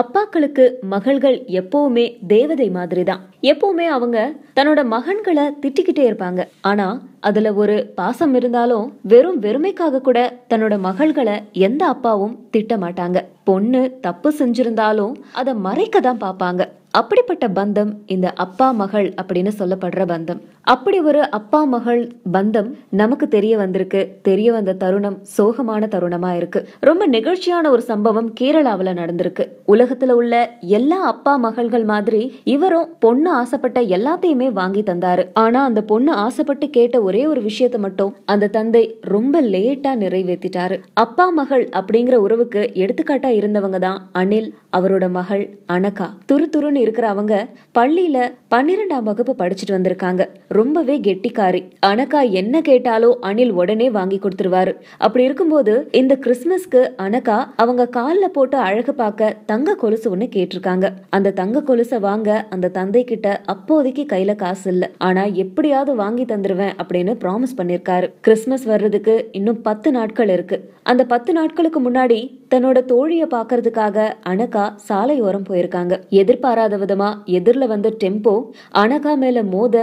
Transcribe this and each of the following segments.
அப்பாக்களுக்கு மகள்கள் எப்பவுமே தேவதை மாதிரி தான் எப்பவுமே அவங்க தன்னோட மகன்களை திட்டிக்கிட்டே இருப்பாங்க ஆனா அதுல ஒரு பாசம் இருந்தாலும் வெறும் வெறுமைக்காக கூட தன்னோட மகள்களை எந்த அப்பாவும் திட்ட மாட்டாங்க பொண்ணு தப்பு செஞ்சிருந்தாலும் அதை மறைக்க தான் பார்ப்பாங்க அப்படிப்பட்ட பந்தம் இந்த அப்பா மகள் அப்படின்னு சொல்லப்படுற பந்தம் அப்படி ஒரு அப்பா மகள் பந்தம் நமக்கு தெரிய வந்திருக்கு தெரிய வந்த தருணம் சோகமான தருணமா இருக்கு ரொம்ப நிகழ்ச்சியான ஒரு சம்பவம் கேரளாவில் நடந்திருக்கு உலகத்துல உள்ள எல்லா அப்பா மகள்கள் மாதிரி இவரும் பொண்ணு ஆசைப்பட்ட எல்லாத்தையுமே வாங்கி தந்தாரு ஆனா அந்த பொண்ணு ஆசைப்பட்டு கேட்ட ஒரே ஒரு விஷயத்த மட்டும் அந்த தந்தை ரொம்ப லேட்டா நிறைவேற்றிட்டாரு அப்பா மகள் அப்படிங்கிற உறவுக்கு எடுத்துக்காட்டா இருந்தவங்க தான் அனில் அவரோட மகள் அனகா துரு துருன்னு இருக்கிற அவங்க பள்ளியில பன்னிரெண்டாம் வகுப்பு படிச்சுட்டு வந்திருக்காங்க ரொம்பவே கெட்டிக்காரி அனகா என்ன கேட்டாலும் அனில் உடனே வாங்கி கொடுத்துருவாரு அப்படி இருக்கும்போது இந்த கிறிஸ்மஸ்க்கு அனகா அவங்க கால்ல போட்டு அழகு பார்க்க தங்க கொலுசு ஒன்று கேட்டிருக்காங்க அந்த தங்க கொலுசை வாங்க அந்த தந்தை கிட்ட அப்போதைக்கு கையில காசு இல்லை ஆனா எப்படியாவது வாங்கி தந்துருவேன் அப்படின்னு ப்ராமிஸ் பண்ணிருக்காரு கிறிஸ்மஸ் வர்றதுக்கு இன்னும் பத்து நாட்கள் இருக்கு அந்த பத்து நாட்களுக்கு முன்னாடி தன்னோட தோழியை பார்க்கறதுக்காக அனகா சாலையோரம் போயிருக்காங்க எதிர்பாராத விதமா எதிரில் வந்த டெம்போ அனகா மேல மோத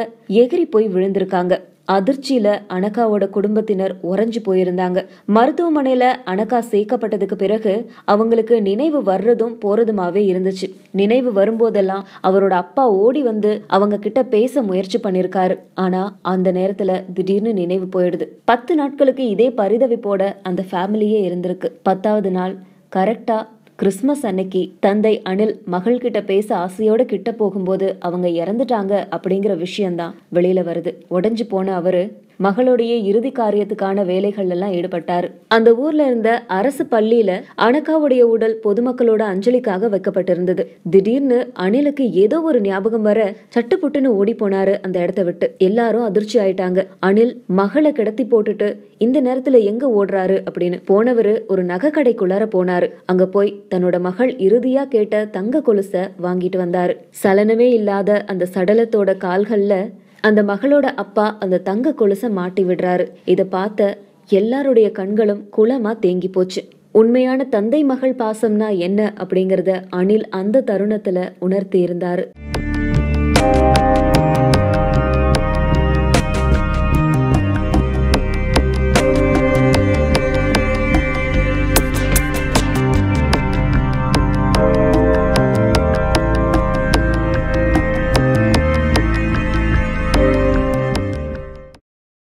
எகிரி போய் விழுந்திருக்காங்க அதிர்ச்சியில் அனகாவோட குடும்பத்தினர் உறைஞ்சு போயிருந்தாங்க மருத்துவமனையில் அனகா சேர்க்கப்பட்டதுக்கு பிறகு அவங்களுக்கு நினைவு வர்றதும் போறதுமாவே இருந்துச்சு நினைவு வரும்போதெல்லாம் அவரோட அப்பா ஓடி வந்து அவங்க கிட்ட பேச முயற்சி பண்ணிருக்காரு ஆனால் அந்த நேரத்தில் திடீர்னு நினைவு போயிடுது பத்து நாட்களுக்கு இதே பரிதவிப்போட அந்த ஃபேமிலியே இருந்திருக்கு பத்தாவது நாள் கரெக்டாக கிறிஸ்மஸ் அன்னைக்கு தந்தை அனில் மகள்கிட்ட பேச ஆசையோட கிட்ட போகும்போது அவங்க இறந்துட்டாங்க அப்படிங்கிற விஷயம்தான் வெளியில வருது உடஞ்சு போன அவரு மகளுடைய இறுதி காரியத்துக்கான வேலைகள் எல்லாம் ஈடுபட்டார் அந்த ஊர்ல இருந்த அரசு பள்ளியில அனகாவுடைய உடல் பொதுமக்களோட அஞ்சலிக்காக வைக்கப்பட்டிருந்தது திடீர்னு அணிலுக்கு ஏதோ ஒரு ஞாபகம் வர சட்டு புட்டுன்னு ஓடி போனாரு அந்த இடத்த விட்டு எல்லாரும் அதிர்ச்சி ஆயிட்டாங்க அணில் மகளை கிடத்தி போட்டுட்டு இந்த நேரத்துல எங்க ஓடுறாரு அப்படின்னு போனவரு ஒரு நகை கடைக்குள்ளார போனாரு அங்க போய் தன்னோட மகள் இறுதியா கேட்ட தங்க கொலுச வாங்கிட்டு வந்தாரு சலனமே இல்லாத அந்த சடலத்தோட கால்கள்ல அந்த மகளோட அப்பா அந்த தங்க கொலுச மாட்டி விடுறாரு இத பார்த்த எல்லாருடைய கண்களும் குளமா தேங்கி போச்சு உண்மையான தந்தை மகள் பாசம்னா என்ன அப்படிங்கறத அணில் அந்த தருணத்துல உணர்த்தி இருந்தாரு